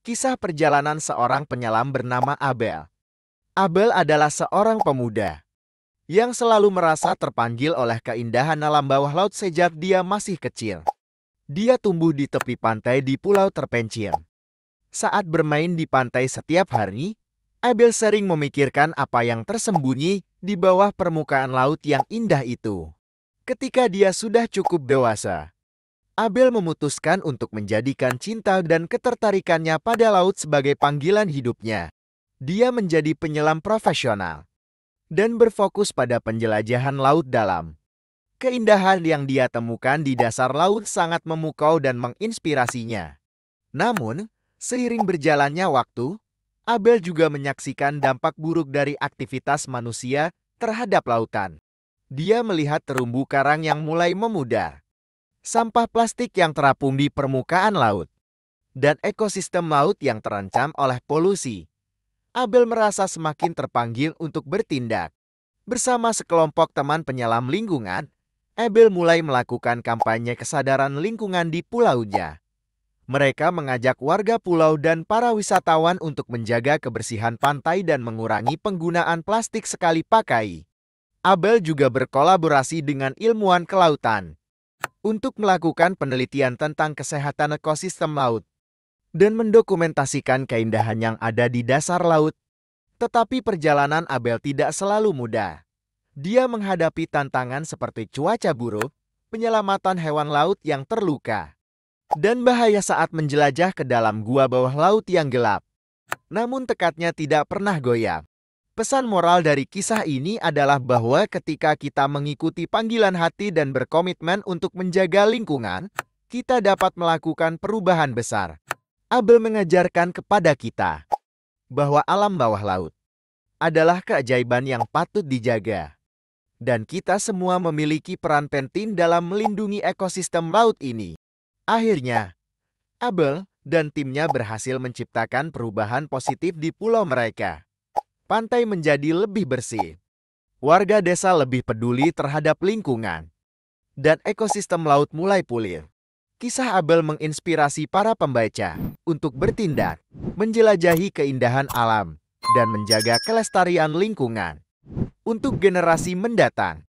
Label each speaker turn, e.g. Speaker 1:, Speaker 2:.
Speaker 1: Kisah perjalanan seorang penyelam bernama Abel. Abel adalah seorang pemuda yang selalu merasa terpanggil oleh keindahan alam bawah laut sejak dia masih kecil. Dia tumbuh di tepi pantai di pulau terpencil. Saat bermain di pantai setiap hari, Abel sering memikirkan apa yang tersembunyi di bawah permukaan laut yang indah itu. Ketika dia sudah cukup dewasa, Abel memutuskan untuk menjadikan cinta dan ketertarikannya pada laut sebagai panggilan hidupnya. Dia menjadi penyelam profesional dan berfokus pada penjelajahan laut dalam. Keindahan yang dia temukan di dasar laut sangat memukau dan menginspirasinya. Namun, seiring berjalannya waktu, Abel juga menyaksikan dampak buruk dari aktivitas manusia terhadap lautan. Dia melihat terumbu karang yang mulai memudar sampah plastik yang terapung di permukaan laut, dan ekosistem laut yang terancam oleh polusi. Abel merasa semakin terpanggil untuk bertindak. Bersama sekelompok teman penyelam lingkungan, Abel mulai melakukan kampanye kesadaran lingkungan di pulau pulaunya. Mereka mengajak warga pulau dan para wisatawan untuk menjaga kebersihan pantai dan mengurangi penggunaan plastik sekali pakai. Abel juga berkolaborasi dengan ilmuwan kelautan untuk melakukan penelitian tentang kesehatan ekosistem laut dan mendokumentasikan keindahan yang ada di dasar laut. Tetapi perjalanan Abel tidak selalu mudah. Dia menghadapi tantangan seperti cuaca buruk, penyelamatan hewan laut yang terluka, dan bahaya saat menjelajah ke dalam gua bawah laut yang gelap. Namun tekadnya tidak pernah goyah. Pesan moral dari kisah ini adalah bahwa ketika kita mengikuti panggilan hati dan berkomitmen untuk menjaga lingkungan, kita dapat melakukan perubahan besar. Abel mengajarkan kepada kita bahwa alam bawah laut adalah keajaiban yang patut dijaga. Dan kita semua memiliki peran penting dalam melindungi ekosistem laut ini. Akhirnya, Abel dan timnya berhasil menciptakan perubahan positif di pulau mereka pantai menjadi lebih bersih. Warga desa lebih peduli terhadap lingkungan. Dan ekosistem laut mulai pulih. Kisah Abel menginspirasi para pembaca untuk bertindak, menjelajahi keindahan alam, dan menjaga kelestarian lingkungan. Untuk generasi mendatang.